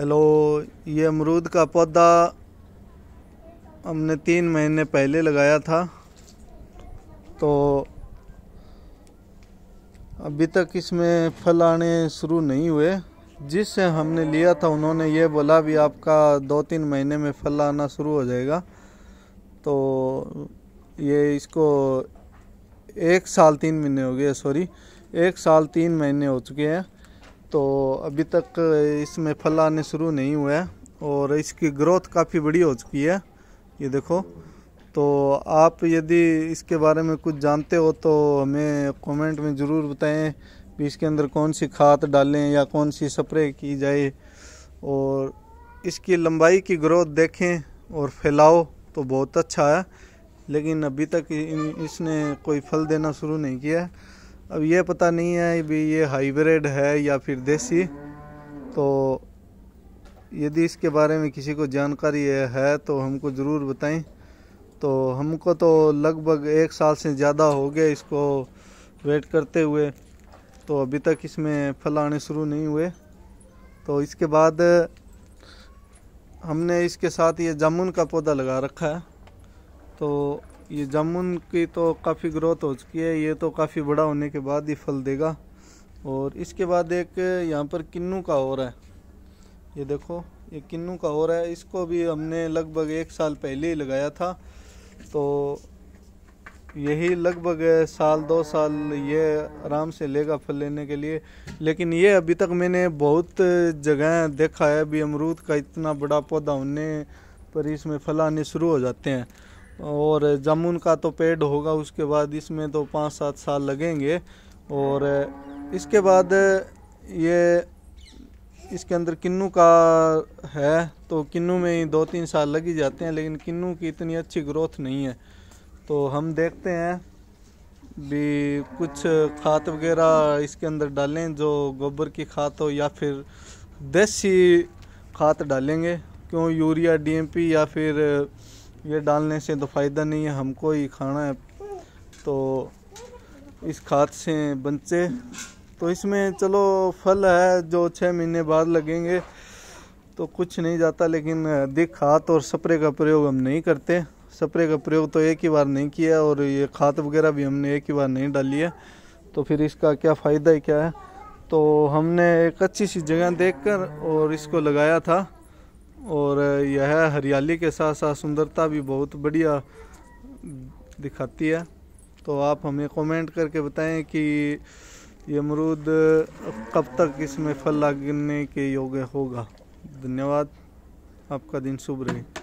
hello ये अमरूद का पौधा हमने तीन महीने पहले लगाया था तो अभी तक इसमें फल आने शुरू नहीं हुए जिससे हमने लिया था उन्होंने ये बोला भी आपका दो तीन महीने में फल आना शुरू हो जाएगा तो ये इसको एक साल तीन महीने हो गए सॉरी एक साल तीन महीने हो चुके हैं तो अभी तक इसमें फल आने शुरू नहीं हुए हैं और इसकी ग्रोथ काफ़ी बड़ी हो चुकी है ये देखो तो आप यदि इसके बारे में कुछ जानते हो तो हमें कमेंट में ज़रूर बताएं कि इसके अंदर कौन सी खाद डालें या कौन सी स्प्रे की जाए और इसकी लंबाई की ग्रोथ देखें और फैलाओ तो बहुत अच्छा है लेकिन अभी तक इसने कोई फल देना शुरू नहीं किया है अब ये पता नहीं है भी ये हाइब्रिड है या फिर देसी तो यदि इसके बारे में किसी को जानकारी है तो हमको ज़रूर बताएं तो हमको तो लगभग एक साल से ज़्यादा हो गया इसको वेट करते हुए तो अभी तक इसमें फल आने शुरू नहीं हुए तो इसके बाद हमने इसके साथ ये जामुन का पौधा लगा रखा है तो ये जामुन की तो काफ़ी ग्रोथ हो चुकी है ये तो काफ़ी बड़ा होने के बाद ही फल देगा और इसके बाद एक यहाँ पर किन्नू का और है ये देखो ये किन्नू का और है इसको भी हमने लगभग एक साल पहले ही लगाया था तो यही लगभग साल दो साल ये आराम से लेगा फल लेने के लिए लेकिन ये अभी तक मैंने बहुत जगह देखा है अभी अमरूद का इतना बड़ा पौधा होने पर इसमें फल आने शुरू हो जाते हैं और जामुन का तो पेड़ होगा उसके बाद इसमें तो पाँच सात साल लगेंगे और इसके बाद ये इसके अंदर किन्नू का है तो किन्नू में ही दो तीन साल लग ही जाते हैं लेकिन किन्नू की इतनी अच्छी ग्रोथ नहीं है तो हम देखते हैं भी कुछ खाद वगैरह इसके अंदर डालें जो गोबर की खाद हो या फिर देसी खाद डालेंगे क्यों यूरिया डीएमपी या फिर ये डालने से तो फ़ायदा नहीं है हमको ही खाना है तो इस खाद से बच्चे तो इसमें चलो फल है जो छः महीने बाद लगेंगे तो कुछ नहीं जाता लेकिन अधिक खाद और स्प्रे का प्रयोग हम नहीं करते स्प्रे का प्रयोग तो एक ही बार नहीं किया और ये खाद वगैरह भी हमने एक ही बार नहीं डाली है तो फिर इसका क्या फ़ायदा है क्या है तो हमने एक अच्छी सी जगह देखकर और इसको लगाया था यह हरियाली के साथ साथ सुंदरता भी बहुत बढ़िया दिखाती है तो आप हमें कमेंट करके बताएं कि ये अमरूद कब तक इसमें फल लगने के योग्य होगा धन्यवाद आपका दिन शुभ रहे